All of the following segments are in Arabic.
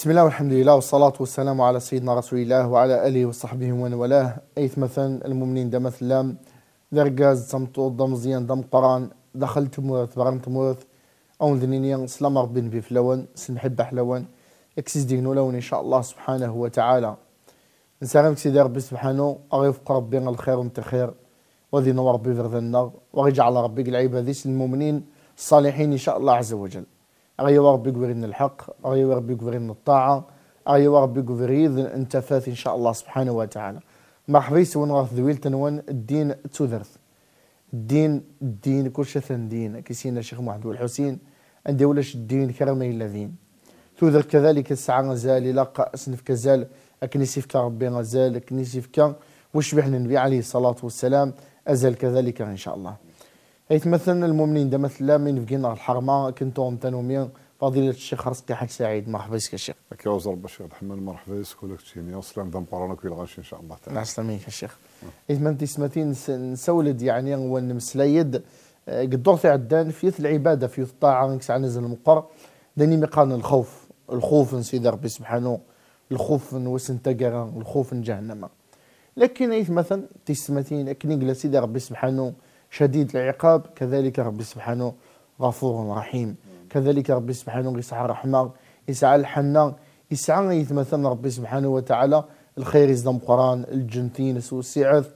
بسم الله والحمد لله والصلاة والسلام على سيدنا رسول الله وعلى آله وصحبه ومن والاه أيث مثلا المؤمنين دم ثلام ذرقاز دم طوط دم زيان قران دخلت مورث برمت مورث أون ذنينيا سلام ربي نبي فلوان سنحب حلوان اكسيز دينو لون إن شاء الله سبحانه وتعالى نسلم سيدي ربي سبحانه أغيفق ربي الخير خير وذي نور ربي فرذ النار وغيجعل ربي العباد المؤمنين الصالحين إن شاء الله عز وجل أريو ربي قورينا الحق أريو ربي قورينا الطاعة أريو ربي قوريد أنت إن شاء الله سبحانه وتعالى ما سون غاث ذويل تنوان الدين تذرث الدين الدين كل شيء دين كيسينا الشيخ محمد والحسين عندي ولاش الدين كرمي الذين تذرث كذلك الساعة غزال إلاقى أسنف كزال أكنيسيف كربي غزال أكنيسيف كان وشبه النبي عليه الصلاة والسلام أزل كذلك إن شاء الله حيث مثلا المؤمنين دابا سلامين في قناع الحرمه كنتوهم تنوميا فضيله الشيخ رزقي حاج سعيد مرحبا بك الشيخ لك يا وزير الشيخ الحمام مرحبا بك ولك تيميا وسلام دم قرانك الغاشي ان شاء الله تعالى نعم، الله يا الشيخ نعم. يعني حيث مثلا انت نسولد يعني هو نمسلايد قدور في عدان في العباده في الطاعه نكس عن نزل المقر داني مقان الخوف الخوف من سيدي ربي سبحانه الخوف من وسن الخوف من جهنم لكن مثلا تسمتين كنيقلا سيدي ربي سبحانه شديد العقاب كذلك ربي سبحانه غفور رحيم كذلك ربي سبحانه يسعى رحمة يسعى الحنة يسعى يتمثل ربي سبحانه وتعالى الخير يزدم قران الجنتين سو السعث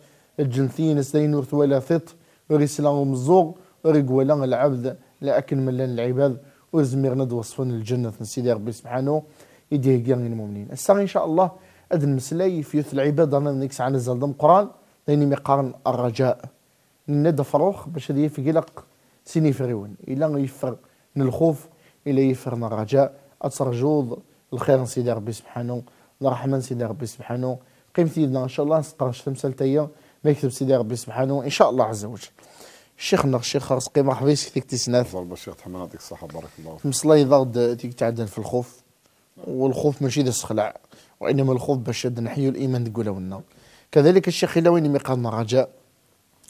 الجنتين سدين ورثولا ثط ورسلان ومزوغ ورقولا العبد لكن ملان العباد ورزميرنا وصفن الجنة سيدي ربي سبحانه يديه قيرن المؤمنين الساعة إن شاء الله أدن مسلي في يث العباد أنا نكس عن الزلدم قران لأني مقارن الرجاء ند فروخ باش هذا في قلق سيني فريون الا يفر من الخوف الا يفر من الرجاء اترجوض الخير سيدي ربي سبحانه الرحمن سيدي ربي سبحانه قيمتي ان شاء الله نسقر الشمس تمثال ما يكتب سيدي ربي سبحانه ان شاء الله عز وجل شيخنا الشيخ رزقي مرحبا بك فيك تسناف الله الشيخ تحمل يعطيك الصحه بارك الله فيك مصلاي ضغط تيك تعدل في الخوف نعم. والخوف ماشي ذا السخلع وانما الخوف باش نحيو الايمان تقولوا لنا كذلك الشيخ الى وين ميقالنا الرجاء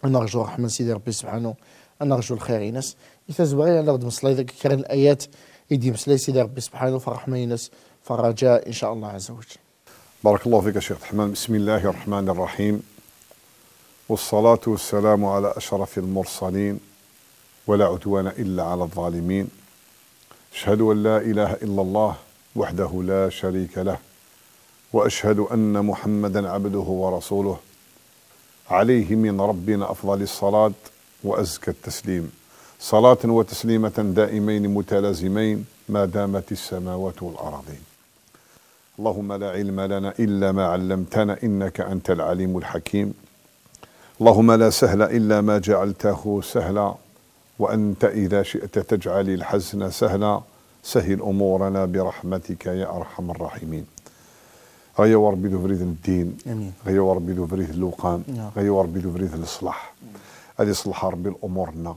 نرجو الرحمن سيدي ربي سبحانه نرجو الخير ينس إذا بغير أنا غد مصلي ذاك كران الايات إيدي مسلاي سيدي ربي سبحانه فرحمه ينس فرجاء ان شاء الله عز وجل بارك الله فيك شيخ حمام بسم الله الرحمن الرحيم والصلاة والسلام على أشرف المرسلين ولا عدوان إلا على الظالمين أشهد أن لا إله إلا الله وحده لا شريك له وأشهد أن محمدا عبده ورسوله عليه من ربنا أفضل الصلاة وأزكى التسليم صلاة وتسليمة دائمين متلازمين ما دامت السماوات والارضين اللهم لا علم لنا إلا ما علمتنا إنك أنت العليم الحكيم اللهم لا سهل إلا ما جعلته سهلا وأنت إذا شئت تجعل الحزن سهلا سهل أمورنا برحمتك يا أرحم الراحمين نعم. ربي ذو فريد الدين امين ربي ذو فريد اللوقان ربي ذو فريد الاصلاح نعم. هذه يصلح ربي لامورنا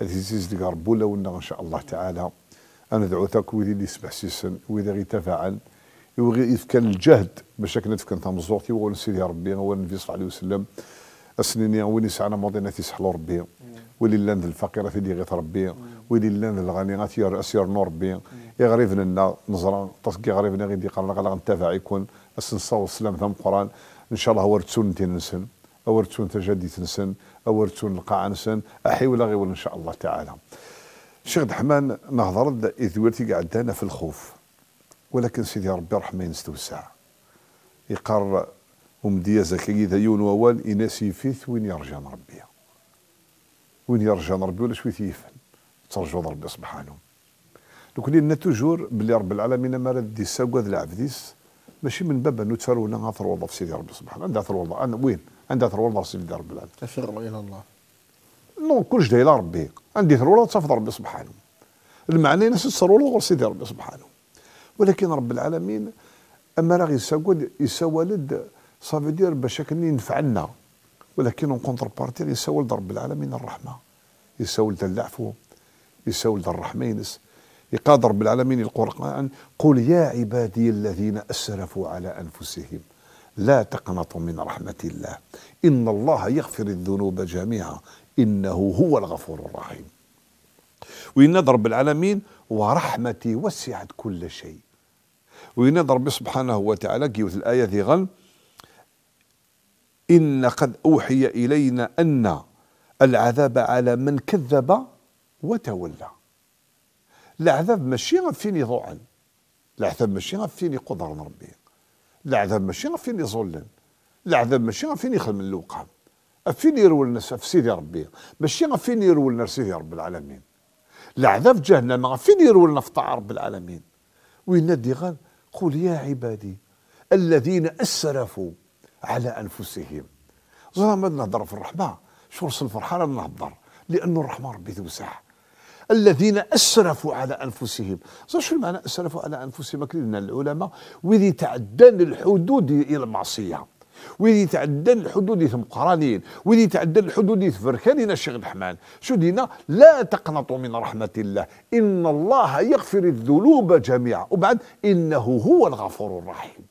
هذه لك ربي ولونا ان شاء الله تعالى انا دعوتك ويدي اللي سبع سيسن ويدي غيتفاعل كان الجهد باش كنتفكن تمزورتي ونسيدي ربي ونبي صلى الله عليه وسلم السنين وين يسعنا ماضينا تيسحلو ربي نعم. ولي لاند الفقيره في غير ربي ولي لاند الغني نور ربي يغريفنا لنا نزرا تسكي غريفنا غير قال غلا غنتافع يكون السنصا والسلام ثم قران ان شاء الله ورتسون انت نسن اورتسون تجدي نسن اورتسون القاع نسن احي ولا غير ان شاء الله تعالى شيخ دحمان نهضر اذ ولتي قعدنا في الخوف ولكن سيدي ربي رحمه يستوسع يقر ومديازك إذا يون ووال إناس فيث وين يرجع ربيه وين يرجع ربي ولا شويه يفهم ترجو ربي سبحانه دوك لان توجور بلي رب العالمين ما رد دي ساكواد العبديس ماشي من باب انه تسالونا غاثر والله في سيدي ربي سبحانه عندها ثر والله انا وين عندها ثر والله سيدي رب العالمين تفر الى الله نو كلش داير ربي عندي ثروه والله تفضل ربي سبحانه المعنى ناس تسر له سيدي ربي سبحانه ولكن رب العالمين اما راه يساكواد يساوالد صافي دير باش كني ينفعنا ولكن اون كونتر بارتير يساول رب العالمين الرحمه يساول العفو يساول الرحمه ينس يقادر رب العالمين القران يعني قل يا عبادي الذين اسرفوا على انفسهم لا تقنطوا من رحمه الله ان الله يغفر الذنوب جميعا انه هو الغفور الرحيم ويناد رب العالمين ورحمتي وسعت كل شيء ويناد ربي سبحانه وتعالى كيوت الايه ذي غلم إن قد أوحي إلينا أن العذاب على من كذب وتولى العذاب ماشي فيني ضوعا العذاب ماشي فيني قدر ربي العذاب ماشي فيني ظلم العذاب ماشي غفيني خدم اللوقام فين يرول الناس في سيدي ربي ماشي فين يرول الناس سيدي رب العالمين العذاب جهنم فين يرول الناس في طاعة رب العالمين وين نادي قال قل يا عبادي الذين أسرفوا على انفسهم زعما ما نهضر في الرحمه شو رسل فرحان نهضر لانه الرحمه ربي ذو ساعه الذين اسرفوا على انفسهم شو المعنى اسرفوا على انفسهم كلنا العلماء وذي تعدان الحدود الى المعصيه وذي تعدان الحدود يثم قرانين وذي تعدان الحدود فركانين الشيخ الحمان شو دينا لا تقنطوا من رحمة الله إن الله يغفر الذنوب جميعا وبعد إنه هو الغفور الرحيم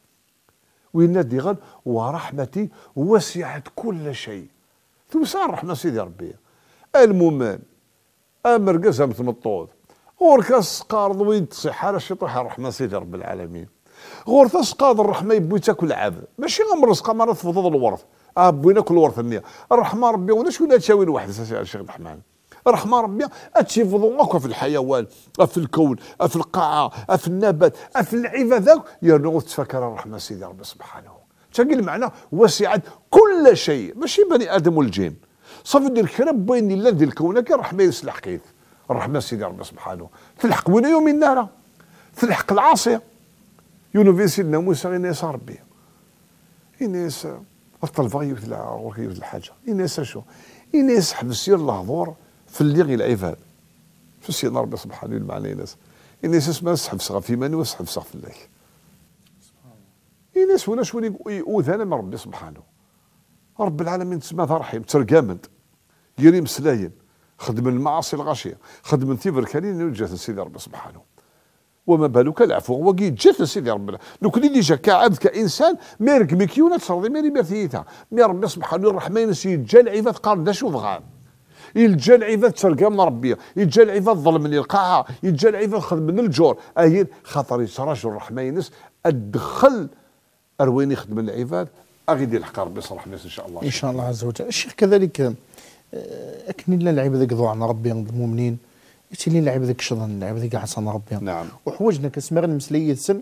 وينادي ورحمتي وسعت كل شيء ثم صار الرحمه سيدي ربي المؤمن امرقز متمطوط وركاس قارض وين تصيح على شي طيح الرحمه سيدي رب العالمين غور سقاض الرحمه يبوي تاكل عاب ماشي غمر رزقه ما تفضض الورث اه بوي ناكل ورث النيه الرحمه ربي ولا شو تشاوي الواحد الشيخ الرحمن رحمه ربي هادشي فضوك في الحيوان في الكون في القاعه في النبات في العيبه ذاك يرنو تفكر الرحمه سيدي ربي سبحانه تلقى المعنى وسعت كل شيء ماشي بني ادم والجن صافي دير كرب بين الله ديال الكون كي الرحمه يسلح كيف الرحمه سيدي ربي سبحانه تلحق وين يوم النار تلحق العاصيه يونوفي سيدنا موسى غير ناس ربي الناس الطلبه يبث الحاجه إنيس شو إنيس حبس يلا هضور فليغي العباد سيدنا ربي سبحانه يلمع ناس ناس اسمها السحب صغى في ماني والسحب صغى في الله ناس ولا شو شكون انا من ربي سبحانه رب العالمين تسمى ذا رحيم ترقامد يريم سلاين خدم المعاصي الغاشيه خدم تيبر كانين وجات سيدي ربي سبحانه وما بالك العفو هو كي جات سيدي ربي لو كان اللي جا كعبد كانسان ما يرقمك يونا ميري ما ريبثيتها مي ربي سبحانه الرحمن سيجا العباد قال دا شوف غاب يلجا العباد ترقى من ربي يلجا العباد ظلمني القاعه يلجا العباد خذ من الجور اين خاطر يتراجل الرحمه ينس ادخل اروين يخدم العباد اغيد الحق ربي صلاح الناس ان شاء الله ان شاء الله عز وجل الشيخ كذلك آه، اكن لا العباد ذاك ضوعنا ربي المؤمنين يتلي العباد ذاك شظن العباد ذاك عصان ربي نعم وحوجنا كسمر المسليه سن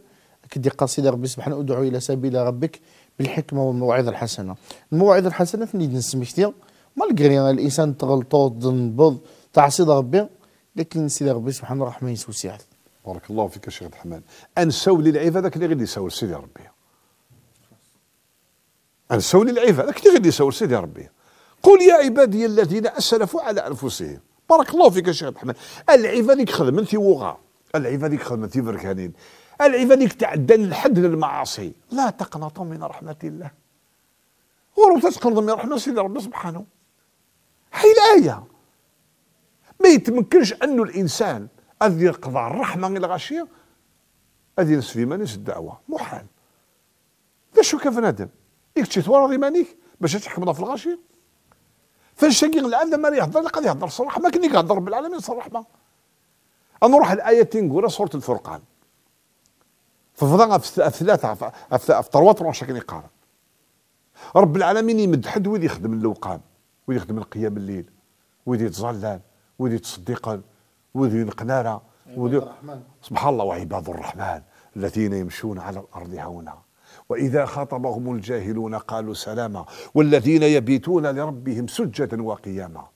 كدي قصيده ربي سبحانه ادعو الى سبيل ربك بالحكمه والموعظه الحسنه الموعظه الحسنه ثني كثير مالغري الانسان تغلطو تنبض تعصيد ربي لكن سيدي ربي سبحانه الله الرحمن يسوسي بارك الله فيك شيخ عبد الرحمن انساو لي العيب هذاك اللي غادي يساور سيدي ربي انساو لي العيب هذاك اللي غادي يساور سيدي ربي قل يا عبادي الذين اسلفوا على انفسهم بارك الله فيك شيخ عبد الرحمن العيب هذيك خدمت في وغا العيب هذيك خدمت في بركانين العيب هذيك تعدى الحد للمعاصي لا تقنطوا من رحمه الله ورب تقنطوا من رحمه سيدي ربي سبحانه حلايه ما يتمكنش انه الانسان الذي يقضى الرحمه من الغاشيه اذ في مانيس الدعوه محال ذا شو كيف ندم يكتشي تورا مانيك باش تحكمنا في فاش فالشقيق الآن ما يهضر لقد يهضر صراحه ما كان يهضر رب العالمين صراحه ما نروح الايه تنقولها سوره الفرقان ففضاء في ثلاثه في ثلاثه شكل يقارن رب العالمين يمد حد ويخدم اللوقان ويخدم يخدم القيام الليل ويدي يتظلل ويدي يتصدق ويدي القنارة ويدي سبحان الله وعباد الرحمن الذين يمشون على الأرض هونا وإذا خاطبهم الجاهلون قالوا سلاما والذين يبيتون لربهم سجدا وقياما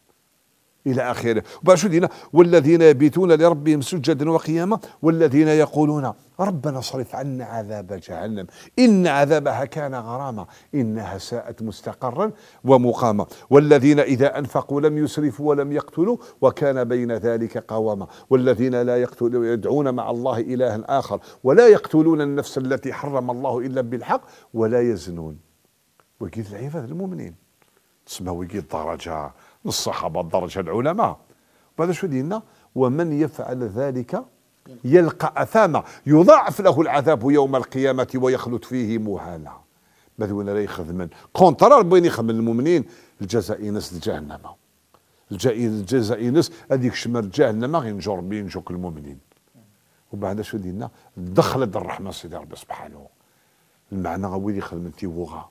إلى آخره وبعد شو دينا والذين يبيتون لربهم سجدا وقياما والذين يقولون ربنا اصرف عنا عذاب جهنم إن عذابها كان غراما إنها ساءت مستقرا ومقاما والذين إذا أنفقوا لم يسرفوا ولم يقتلوا وكان بين ذلك قواما والذين لا يقتلوا يدعون مع الله إلها آخر ولا يقتلون النفس التي حرم الله إلا بالحق ولا يزنون وقيد العباد المؤمنين تسمى وقيد درجة الصحابة الدرجة العلماء وهذا شو دينا ومن يفعل ذلك يلقى أثاما يضاعف له العذاب يوم القيامة ويخلد فيه مهانا ماذا وين راه من كونترار بين يخدم المؤمنين الجزاء ينس جهنم الجزاء ينس هذيك شمر جهنم غير نجر بين جوك المؤمنين وبعد شو دينا دخلت الرحمة سيدي ربي سبحانه المعنى غوي يخدم انتي وغا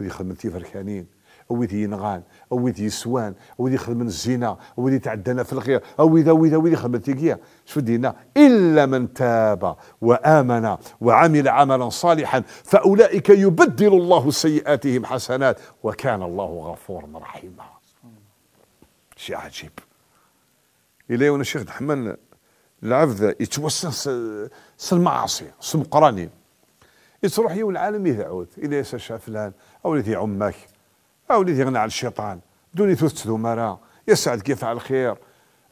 ويخدم انتي فركانين او اللي ينغال او اللي يسوان او اللي يخدم الزنا او اللي تعدنا في الخير او اذا او واذا يخدم التقيه شو دينا الا من تاب وامن وعمل عملا صالحا فاولئك يبدل الله سيئاتهم حسنات وكان الله غفورا رحيما شيء عجيب الى وانا شيخ دحمن العبد يتوسن المعاصي سمقراني يتروح يوم العالم يذعود الى شاف فلان او الذي عمك اوليدي غنى على الشيطان دوني ثوث ثمارة يسعد كيف على الخير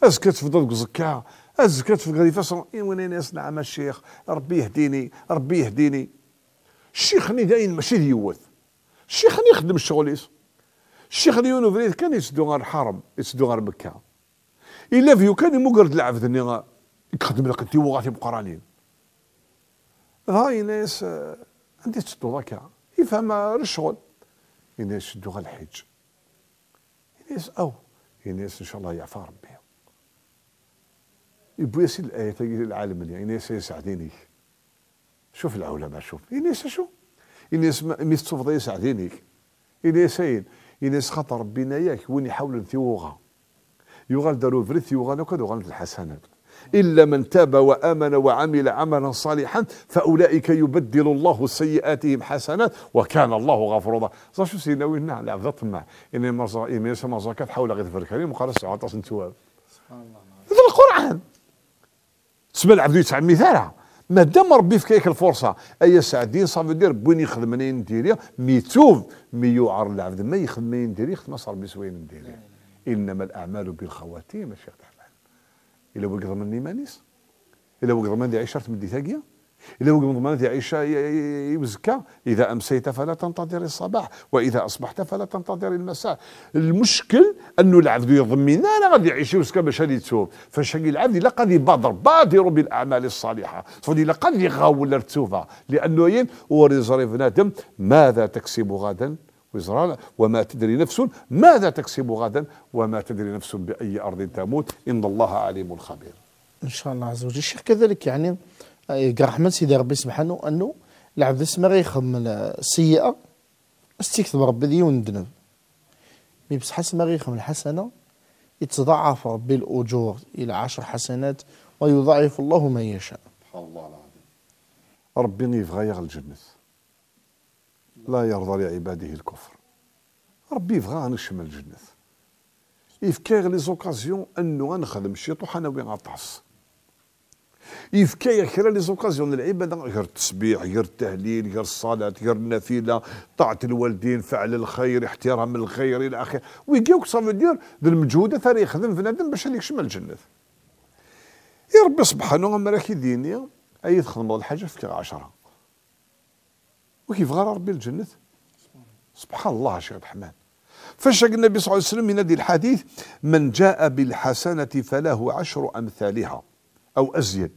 أزكى تفضل زكاة في تفضل فصل إيه وين ناس نعم الشيخ ربي يهديني ربي يهديني الشيخ ني داين ماشي ديوث ني يخدم الشغل الشيخ ليون فريد كان يسدو غير الحرم يسدو غير مكة إلا فيو كان مقرد العبد ني يخدم لك انت وغاتي بقرانين هاي ناس آه، عندي تسدو ذاك يفهم آه، الشغل الناس شدو غير الحج الناس او الناس ان شاء الله يعفى ربي يبويسي الايه تقول العالم الناس يسعديني شوف العولمه شوف الناس شو الناس ميستو فضي يسعدينيك اين الناس خاطر ربينا ياك وين يحاولوا وغا يوغال داروا فريث يوغال وكذا الحسنات إلا من تاب وآمن وعمل عملا صالحا فأولئك يبدل الله سيئاتهم حسنات وكان الله غفورا زاشو سيناوي لنا على عبد الطماع إن مرزا إيمان مرزا حول غير في الكريم وقال الساعة تصن تواب سبحان الله هذا القرآن تسمى العبد يتسع مثالها ما دام ربي في كيك الفرصه اي سعدين صافي دير بوين يخدم انا نديري ميتوب مي العبد ما يخدم منين نديري يخدم صار بسوين نديري انما الاعمال بالخواتيم الشيخ الا بوك ضمن نيمانيس الا بوك ضمن ذي عيشه تمدي تاقيه الا بوك ضمن ذي عيشه يبزكى اذا امسيت فلا تنتظر الصباح واذا اصبحت فلا تنتظر المساء المشكل انه العبد يضمينا انا غادي يعيش يزكى باش غادي يتوب فاش العبد الا غادي يبادر بادر بالاعمال الصالحه فدي الا غادي يغاول لانه ورزرفنا دم ماذا تكسب غدا وزرا وما تدري نفس ماذا تكسب غدا وما تدري نفس بأي أرض تموت إن الله عليم خبير إن شاء الله عز وجل الشيخ كذلك يعني آه، رحمة سيدي ربي سبحانه أنه العبد اسما غيخدم السيئة استكتب ربي ذي وندنب مي بصح ما غيخدم الحسنة يتضاعف ربي الأجور إلى عشر حسنات ويضاعف الله من يشاء الله العظيم ربي يبغى يغل الجنة لا يرضى لعباده الكفر ربي يبغى نشمل الجنة يفكي لي زوكازيون انه غنخدم شي طوح انا وين غطعس يفكي كرا لي زوكازيون للعباده غير التسبيح غير التهليل غير الصلاه غير النافله طاعه الوالدين فعل الخير احترام الخير الى اخره ويجيوك صافي دير المجهود ثاني يخدم بنادم باش هذيك الجنة يا ربي سبحانه وتعالى كي ديني اي تخدم الحاجه فيك عشره وكيف غار ربي الجنة سبحان الله شيخ الرحمن فاش النبي صلى الله عليه وسلم ينادي الحديث من جاء بالحسنة فله عشر أمثالها أو أزيد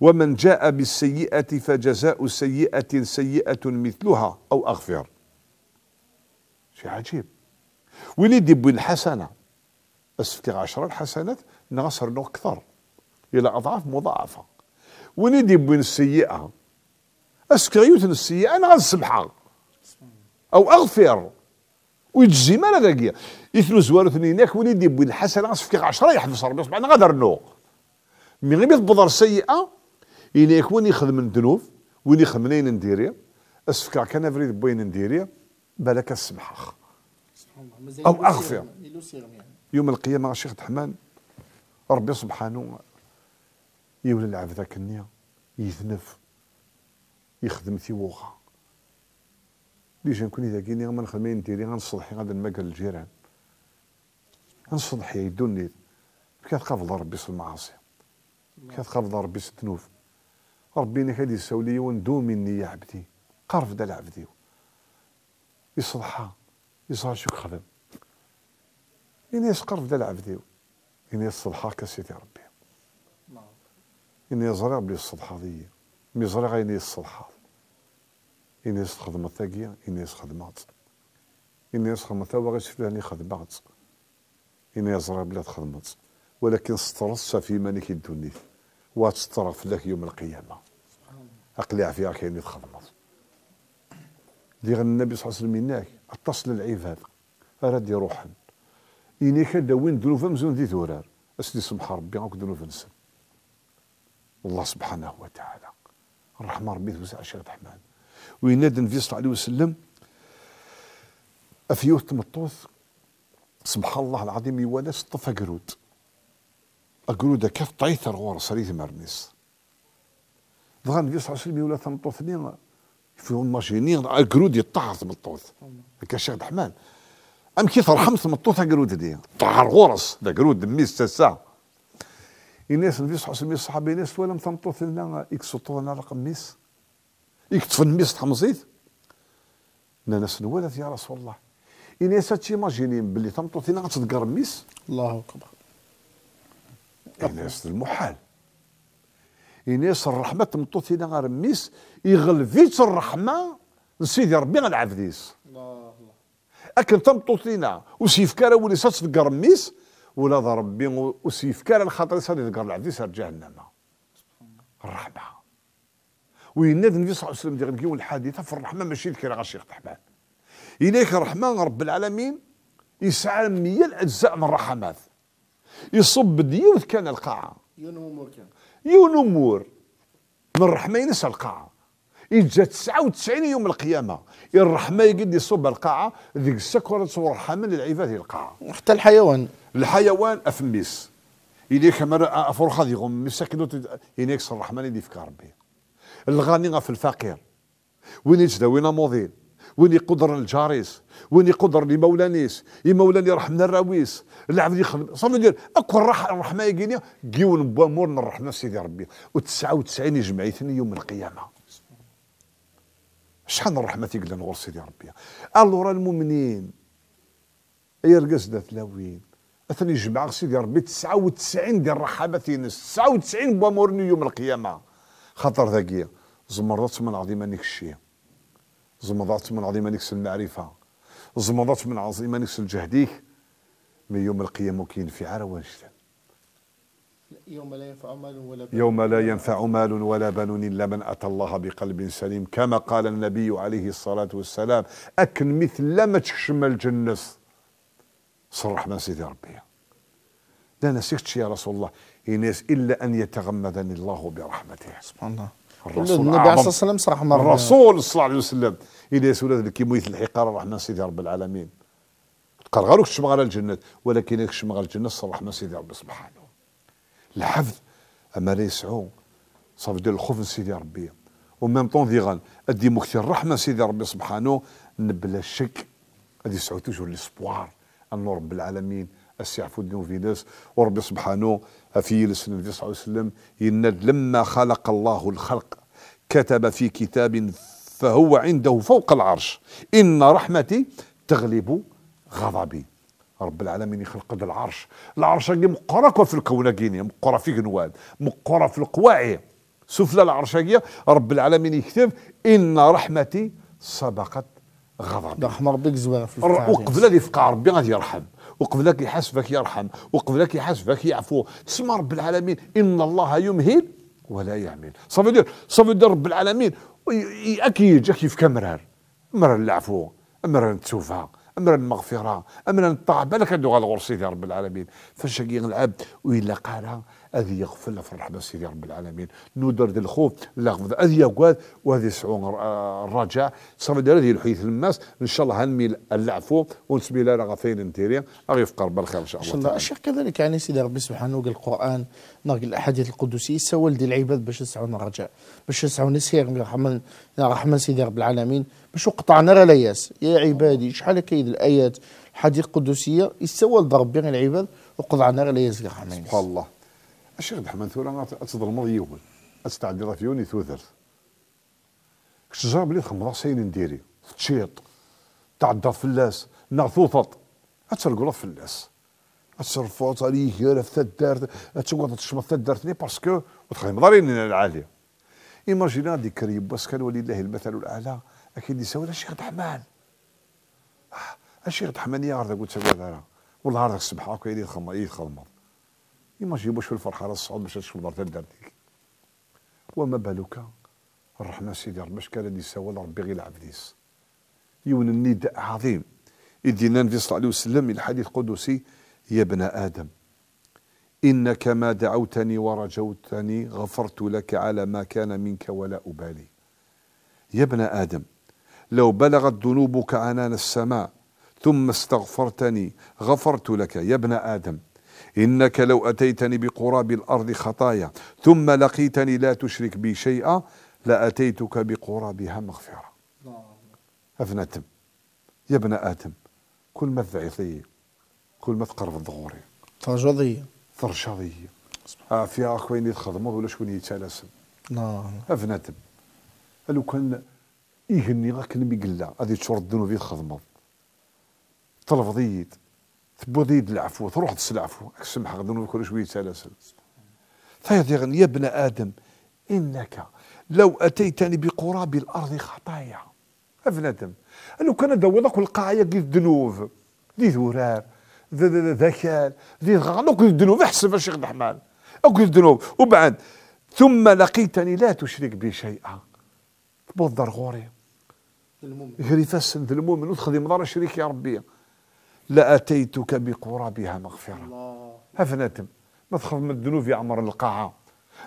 ومن جاء بالسيئة فجزاء سيئة سيئة مثلها أو أغفر شيء عجيب وليدي بالحسنة أسفتي عشر الحسنات نغسر نو أكثر إلى أضعاف مضاعفة وليدي بين السيئة اسكر يوتن السيئة انا غنسمحها او اغفر ويجزي ما ذاكيا يثنو زوار ثنينك وليدي بوي الحسن غنصفكي 10 يحبس ربي سبحانه غادر نو مي غير بضر السيئة إلا يكون يخدم الذنوب وين يخدم لين نديري اسفكا كان افريد بوين نديري بالك السمحة او اغفر يوم القيامة شيخ تحمان ربي سبحانه يولي العبد ذاك النية يذنب يخدم ثيوغا ليش نكون اذا كيني ما نخدم نديري غنصلحي غادي نماكل الجيران غنصلحي يدوني الله ربي في المعاصي الله ربي في الذنوب ربي انك غادي يسولي وندوم مني يا عبدي قرف دال عبدي يصلحها يصلح شوك خدم إني يسقرف دال عبدي إني يصلحها كسيتي ربي نعم. إني يزرع بلي الصلحة ذي مزرعة زري غيني الصلحة إني خدمة تاقية إني خدمات إني خدمة تاوى غير شفلاني خدمات إني زرع بلاد خدمات ولكن سترس في مانيك الدنيا واتسترف لك يوم القيامة أقلع في راك إني خدمات دي النبي صلى الله عليه وسلم إناك أتصل العباد أراد يروح إني كدا وين دنوفا فمزون ذي ثورار أسلي سبحان ربي غنك دنوفا نسل الله سبحانه وتعالى الرحمة ربي توزع عشرة الرحمن وينادى النبي صلى الله عليه وسلم أفيوه تمطوث سبحان الله العظيم يوالا سطف قرود قرود كيف طيث غورس صريت مرنيس دغا النبي صلى الله عليه وسلم يوالا تمطوث نين في ماشيني قرود يطهر تمطوث هكا الشيخ الرحمن ام كيف رحمت مطوث قرود دي طهر غورس دا قرود ميس تساع الناس يصحوا سمي صحابي ناس ولا متنطوث لنا يكسطوا لنا رقم ميس يكتفوا ميس تحمصيت ناس نوالت يا رسول الله الناس تيماجينين باللي تنطوث لنا تتقر ميس الله اكبر الناس المحال الناس الرحمه تمطوث لنا غير ميس يغلفيت الرحمه لسيدي ربي العبديس الله الله اكن تمطوث لنا وسيف كارا وليسات تتقر ميس ولا ربي وسيف كان الخطر صادي ذكر العبد يسار جهنم الرحمه وين النبي صلى الله عليه وسلم ديال كيون الحادثه في الرحمه ماشي ذكر غير شيخ طحبان اليك الرحمن رب العالمين يسعى 100 الاجزاء من الرحمات يصب ديوث كان القاعه مور كان مور من الرحمه ينسى القاعه إجا 99 يوم القيامة الرحمة يقد يصب القاعة ذيك السكرة تصور حامل للعباد القاعة حتى الحيوان الحيوان أفميس إلي كما أفرخا ذي غم مساكن ينكس يعني الرحمن اللي في ربي الغني في الفقير وين يجدا وين موديل وين يقدر الجاريس وين يقدر يا مولاني رحمنا الراويس العبد يخدم صافي ندير اكو الرحمه يقيني كيون بامور الرحمه سيدي ربي و99 يجمعيتني يوم القيامه شحال من رحمه تيقلن غور سيدي ربي الو راه المؤمنين يرقص ثلاثين اثني جمع سيدي ربي 99 ديال الرحابه تينس 99 بوامورني يوم القيامه خاطر ذاك زمرت من عظيم انك الشيء زمرت من عظيم انك المعرفه زمرت من عظيم انك الجهديك من يوم القيامه كاين في عروه يوم لا ينفع مال ولا بنون يوم لا ينفع مال ولا بنون إلا من أتى الله بقلب سليم كما قال النبي عليه الصلاة والسلام أكن مثل ما تشمل جنس صرح من سيدي ربي لا نسيتش يا رسول الله إناس إلا أن يتغمدني الله برحمته سبحان الله الرسول النبي عليه الصلاة والسلام صرح مرة الرسول صلى الله عليه وسلم إناس ولاد كيمويت الحقار الرحمن سيدي رب العالمين قال غير كتشمغ الجنة ولكن كتشمغ على الجنة صرح من سيدي ربي سبحانه الحفظ اما لا يسعو صافي ديال الخوف من سيدي ربي ومام طون ذي ادي مختي الرحمه سيدي ربي سبحانه بلا شك غادي يسعو توجور ليسبوار ان رب العالمين السي عفو الدين وفي ناس وربي سبحانه في لسن النبي صلى الله عليه وسلم ان لما خلق الله الخلق كتب في كتاب فهو عنده فوق العرش إن رحمتي تغلب غضبي رب العالمين يخلق هذا العرش العرش مقرا في الكون كيني مقرا في جنوان مقرا في القواعي سفلى هي رب العالمين يكتب إن رحمتي سبقت غضبي رحمة ربي زوار في وقبل اللي فقع ربي غادي يرحم وقبلك يحاسبك يرحم وقبلك يحاسبك يعفو تسمى رب العالمين إن الله يمهل ولا يعمل صافي دير صافي دير رب العالمين يأكيد جاك في كمرار مرار العفو مرار التوفى امرا المغفره امرا الطاعه بالك عنده ديال رب العالمين فاش ويلا قالها اذي يغفر في الرحمه سيدي رب العالمين نودر ذي الخوف لغفض اذي يقواد وهذه سعون الرجاء صار هذه الحيث للناس ان شاء الله هنميل العفو ونسمي لنا غفين انتيري اغي قرب بالخير ان شاء الله ان شاء الله الشيخ كذلك يعني سيدي ربي سبحانه وقال القران نقل الاحاديث القدسيه سول دي العباد باش يسعون الرجاء باش يسعون السير رحمن رحمن سيدي رب العالمين باش وقطعنا راه يا عبادي شحال كاين الايات الحديث القدسيه يسول ضرب بين العباد وقطعنا عنا لا يزكى سبحان الله الشيخ دحمان ثورة أتظلم يوما أتستعدي في يوني ثوثرت الشجرة ملي تخمضها ساين نديري تشيط تعدى اللاس نغثوثط اللاس فلاس تصرفات عليه في تدارت تشوط تشمط تدارت لي باسكو وتخدم دارين العاليه ايماجينا كريب بس كان ولله المثل الاعلى اكيد يساوي آه، الشيخ دحمان الشيخ دحمان يا عرضك قلت والله عرضك الصبح هكا يدي يتخمر ما تجيبوش في الفرحه على الصعود باش تشكل دار دارتك وما بالك الرحمن سيدي ربي اش كان غادي ربي لربي غير العبديس يون النداء عظيم يدينا النبي صلى الله عليه وسلم الحديث القدسي يا ابن ادم انك ما دعوتني ورجوتني غفرت لك على ما كان منك ولا ابالي يا ابن ادم لو بلغت ذنوبك عنان السماء ثم استغفرتني غفرت لك يا ابن ادم إنك لو أتيتني بقراب الأرض خطايا ثم لقيتني لا تشرك بي شيئا لأتيتك بقرابها مغفرة أفنى تم يا ابن آتم كل ما تضعيطي كل ما تقرب الضغوري ترجضي ترشضية آه فيها أخوين يتخدموا ولا شكون يتلاسم أفنى تم لو كان يهني غاك كلمة قلة غادي تشرد الذنوب يتخدموا تلفظيت تبوذي يد العفو تروح تسلعفو سمح غدون كل شويه سلاسل فيضغن يا ابن ادم انك لو اتيتني بقراب الارض خطايا ابن ادم لو كان دوضك القاعيه كي الذنوب ذي ذورار ذكال ذي غنوك الذنوب احسف الشيخ الرحمن اكل الذنوب وبعد ثم لقيتني لا تشرك بي شيئا تبوض غوري المؤمن يهري فاسن المؤمن وتخذي دار الشريك يا ربي لأتيتك بقرابها مغفرة هاف ناتم مدخل من الذنوب يعمر القاعة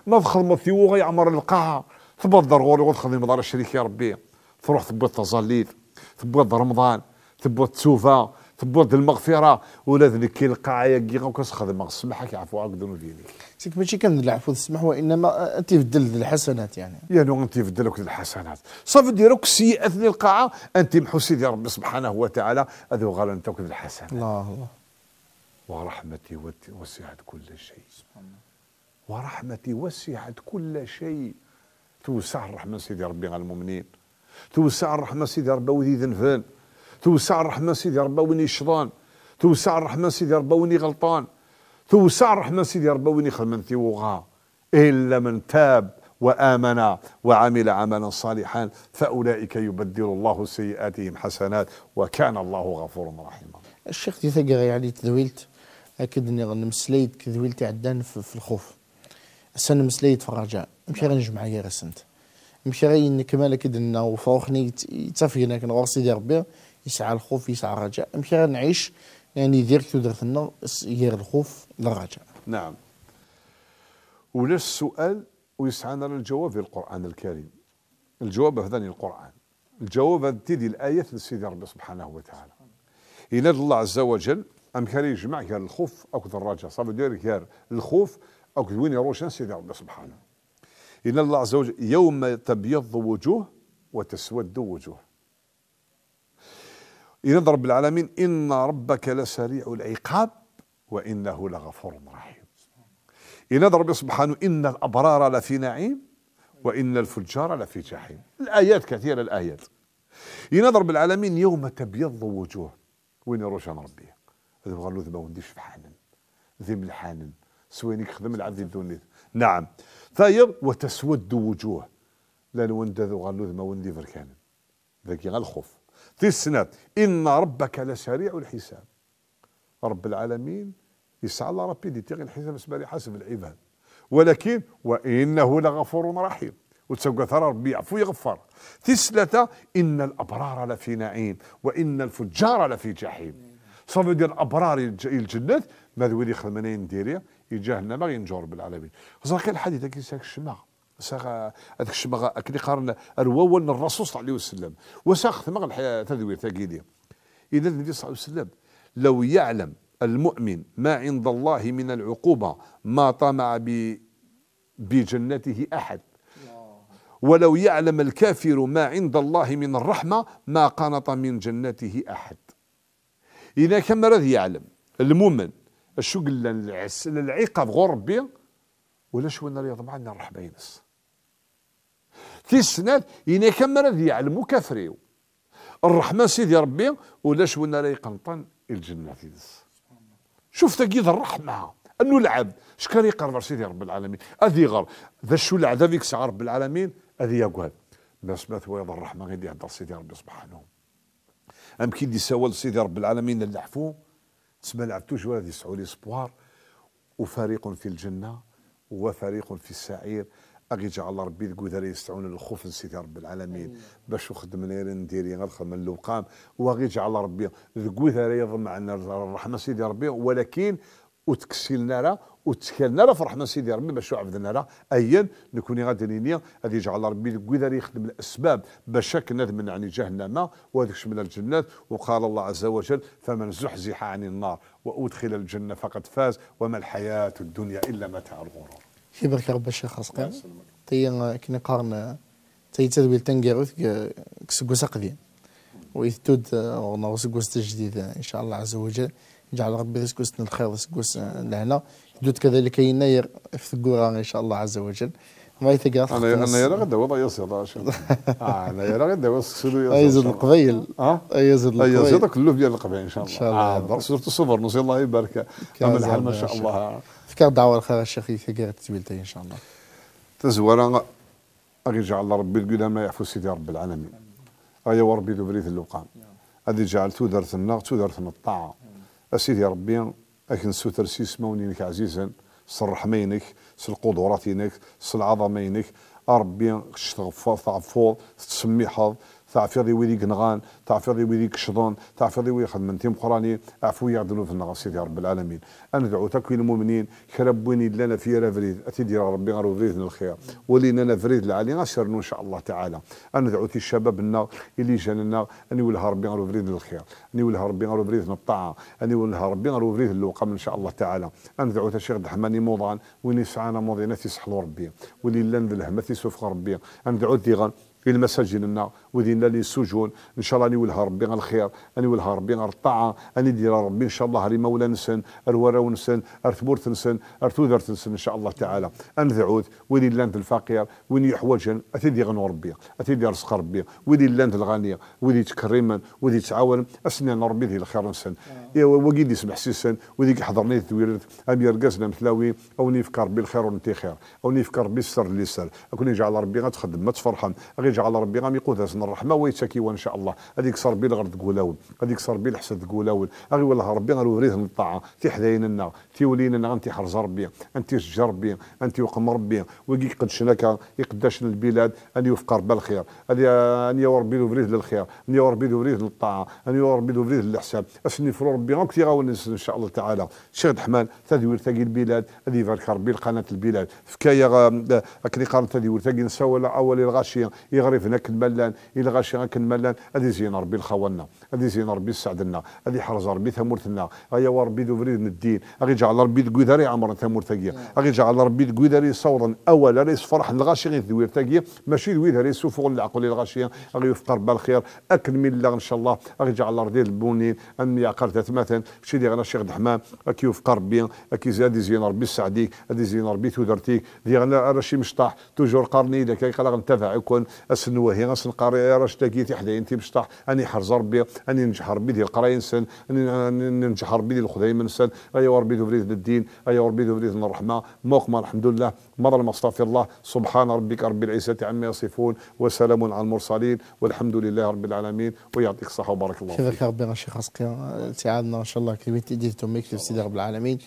ما من الثيوغ يعمر القاعة ثبت ضروري وتخدم مدار الشريك يا ربي تروح تبغى تظليل تبغى رمضان تبغى تشوفها تبورد المغفره ولا ذنك كيلقى كيغا وكنسخدم السماح كيعفو عاك ذنوب ديالك سيك ماشي العفو السمح وانما انت تبدل الحسنات يعني يعني انت بدل الحسنات صافي ديروك السيئات اللي القاعه انت محو سيدي ربي سبحانه وتعالى هذا غالا انت الحسنات الله الله ورحمتي وسعت كل شيء سبحان الله ورحمتي وسعت كل شيء توسع الرحمه سيدي ربي على المؤمنين توسع الرحمه سيدي ربي وذي ذنفان توسع الرحمه سيدي ربا ويني شضان توسع الرحمه سيدي ربا ويني غلطان توسع الرحمه سيدي ربا ويني خدم وغا الا من تاب وآمن وعمل عملا صالحا فأولئك يبدل الله سيئاتهم حسنات وكان الله غفورا رحيما الشيخ تيثقر يعني تذويلت أكيد أني غنمسليت كذويلتي عدان في الخوف أسا مسليت في الرجاء مشي غنجمع غير سنت مشي غير انك أكيد أنه وفوخني يتفق هناك سيدي ربي يسعى الخوف يسعى الرجاء امشي غنعيش يعني دير تدرتنا غير الخوف للرجاء نعم ونفس السؤال ويسعانا للجواب في القرآن الكريم الجواب هذا القرآن الجواب تيدي الآية لسيدي ربي سبحانه وتعالى إلى الله عز وجل أم كان يجمع كان الخوف أكد الرجاء صافي دير كان الخوف أكد وين يروشان سيدي ربي سبحانه إلى الله عز وجل يوم تبيض وجوه وتسود وجوه إلى رب العالمين إن ربك لسريع العقاب وإنه لغفور رحيم إلى رب سبحانه إن الأبرار لفي نعيم وإن الفجار لفي جحيم الآيات كثيرة الآيات إلى رب العالمين يوم تبيض وجوه وين يروح عن ربي هذا بغى له ما ونديش في ذي ذم سوينيك خدم العبد الدنيا نعم ثايب وتسود وجوه لا لوند ذو غلوذ ما وندي فركان ذاك غا الخوف تسند إن ربك لسريع الحساب رب العالمين يسعى ربي رابيديتي تيغي الحساب اسمه حسب العباد ولكن وإنه لغفور رحيم وتسوق ثرى ربي يعفو يغفر تسلة إن الأبرار لفي نعيم وإن الفجار لفي جحيم صافي ديال الأبرار الجنات ماذا ولي خلمنا نديريه يجاهلنا ما غينجور بالعالمين العالمين كان الحديث كيساك الشماغ ساغ هذاك الشمغ اكلي قارن الواول الرسول صلى الله عليه وسلم وساغ ثمغ تدوير تاكيدي اذا النبي صلى الله عليه وسلم لو يعلم المؤمن ما عند الله من العقوبه ما طمع بجنته احد ولو يعلم الكافر ما عند الله من الرحمه ما قنط من جنته احد اذا كما راه يعلم المؤمن شو قلنا العقاب غور ربي ولا شو النار يضمع الرحمه ينس ثلاث سنات إني كمل هذا يعلم كفريو الرحمن سيدي ربي ولاش شونا لا يقنطن الجنة تيدس شوف تقيد الرحمة انه العبد شكون يقرب سيدي رب العالمين اذي غر ذا شو العذاب فيك ساعة رب العالمين اذي يقول الناس ما ثويض الرحمة غير يهدر سيدي ربي سبحانه ام كي دي سوال سيدي رب العالمين اللي حفو تسمى لعب جوال هذه سعولي سبوار وفريق في الجنة وفريق في السعير اكي جا الله ربي تقول يستعون الخوف نسيت رب العالمين باش وخدم نير نديري غنخدم من اللقام وغي جا الله ربي تقول يضم عنا الرحمه سيدي ربي ولكن وتكسي لنا راه وتكلنا راه في رحمه سيدي ربي باش عبدنا راه ايا نكوني غادي نينيا غادي يجعل ربي كويدار يخدم الاسباب باش كنا من يعني جهنم وهذاك من الجنات وقال الله عز وجل فمن زحزح عن النار وادخل الجنه فقد فاز وما الحياه الدنيا الا متاع الغرور بركة ربي الشيخ قيم تي كني قارن تي تدويل تنقيروث كسكوس قديم ويثتود غنغ آه، سكوس جديد ان شاء الله عز وجل يجعل ربي سكوس الخير سكوس لهنا يدود كذلك يناير في القرآن ان شاء الله عز وجل ما يتقاط انا انا يا غدا وضع يصير انا يا غدا وسكسلو يصير ايزد القبيل اه يزيد القبيل ايزد كله في القبيل ان شاء الله ان شاء الله درس آه، صور نسي الله يبارك امل الحال ما شاء الله فكر دعوه الخير الشيخ كاع تسبيلتي ان شاء الله تزورا اغي الله ربي ما يعفو سيدي رب العالمين غايا وربي ذبريث اللقام هذه جعل تودرت النار تودرت الطاعه اسيدي ربي اكن سو ترسيس مونينك عزيزا الرحمه ينك القدرات ينك العظمه ينك ربي شتغفر تسمي حظ تعفيضي ويدي قنغان تعفيضي ويدي كشضون تعفيضي ويدي خدمة تيم قراني عفو يعدلو في النغا سيدي رب العالمين أنا دعو تكوين المؤمنين كربوني لنا في رفريد دير ربي غير فريد الخير ولينا لنا فريد العالي غسرنو إن شاء الله تعالى أنا دعو تي الشباب لنا اللي جانا أن يولها ربي غير فريد الخير أن يولها ربي غير فريد الطاعة أن يولها ربي غير فريد اللوقم إن شاء الله تعالى أنا دعو شيخ دحماني موضان وين يسعانا موضينا تيسحلو ربي ولي لنا الهمة تيسوف ربي أنا دعو ديغان غير مساجدنا ودينا لي للسجون ان شاء الله نولها ولها ربي على الخير اني ولها ربي على الطاعه اني دير ربي ان شاء الله ري مولا نسن الورا نسن ارثبور تنسن ارثوذر تنسن ان شاء الله تعالى ان ذعوث الا انت الفقير وين يحوجن اتيدي غنو ربي اتيدي رزق ربي ولي الا الغنيه الغني وين تكرما وين تعاون اسنان ربي ذي الخير نسن آه. وقيد يسمح سيسن وذيك حضرني ثويرت ابي قاسنا مثلاوي او نفكر بالخير ونتي خير او نفكر بالسر اللي سر اكون يجعل ربي غتخدم ما تفرحم غير يجعل ربي غام يقود الرحمه ويتكيوا ان شاء الله هذيك صار بي الغرض تقولاول هذيك صار بي الحسد تقولاول اغي والله ربي غنوريهم الطاعه النار لنا تيولينا النار انت حرز ربي انت شجر ربي انت وقم ربي ويقي قد لك يقدش للبلاد ان يفقر بالخير ان يا ربي يوريه للخير ان يا ربي يوريه للطاعه ان يا ربي يوريه للحساب اسني فرو ربي غنك تيغاون ان شاء الله تعالى شيخ دحمان تادي ورتاقي البلاد هذه فالك ربي لقناه البلاد فكايا اكني قارن ثادي ورتاقي نساولا اولي الغاشيه غريب هناك الملان إلى غاشي هناك الملان هذه زين ربي لخوالنا هذه زين ربي سعدنا هذه حرز ربي ثمرتنا أيا وربي ذو فريد الدين أغي جعل ربي ذكوذاري عمر ثمرتاكيا أغي جعل ربي ذكوذاري صورا أولا ريس فرح الغاشي غير ذويرتاكيا ماشي ذويرتاكيا فوق العقل الغاشي أغي يفقر بالخير أكل من الله إن شاء الله أغي جعل ربي البونين أن ثلاث مثلا شي دي غنا شيخ دحمام أكي يفقر ربي أكي زاد زين ربي سعديك هذه زين ربي تودرتيك دي غنا شي مشطاح توجور قرني لك قال يكون اسن وهي اسن قاري راش تلاقيتي حدايا انت باش طاح اني حرز ربي اني نجح ربي ديال القرايه انسان اني نجح ربي ديال الخدايمه انسان اي ربي ذو بريد الدين اي ربي ذو بريد الرحمه موقما الحمد لله مضى المصطفى الله سبحان ربك رب العزه عما يصفون وسلام على المرسلين والحمد لله رب العالمين ويعطيك الصحه وبارك الله فيك ربي شيخ اسقيا تعاودنا ان شاء الله كي تدي توميك في سيدي رب العالمين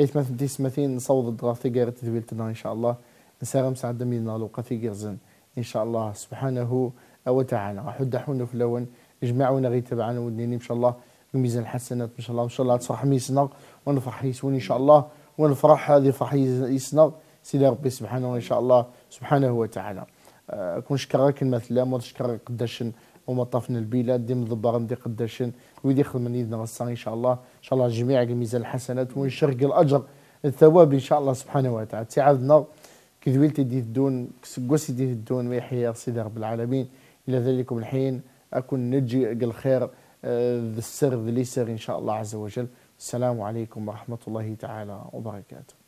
ايت مثل ديس مثين نصوض الدغافي قارت ذويلتنا ان شاء الله نساهم سعد ميلنا لوقا في قرزن ان شاء الله سبحانه وتعالى حد حون لون اجمعونا غي تبعنا ودنين ان شاء الله الميزان الحسنات ان شاء الله إن شاء الله تصرح ميسنا ونفرح يسون ان شاء الله ونفرح هذه فرح يسنا سيدي ربي سبحانه ان شاء الله سبحانه وتعالى آه، كون شكرك ما ونشكر قداش وما طافنا البلاد ديم ضبار دي قداش ويدي خدمني إذن غسان ان شاء الله ان شاء الله جميع الميزان الحسنات ونشرق الاجر الثواب ان شاء الله سبحانه وتعالى تعاذنا كذويلتي دي الدون كسقوسي دي الدون ويحيى سيدي رب العالمين إلى ذلك الحين أكون نجي الخير آه، السر ذي سر إن شاء الله عز وجل السلام عليكم ورحمة الله تعالى وبركاته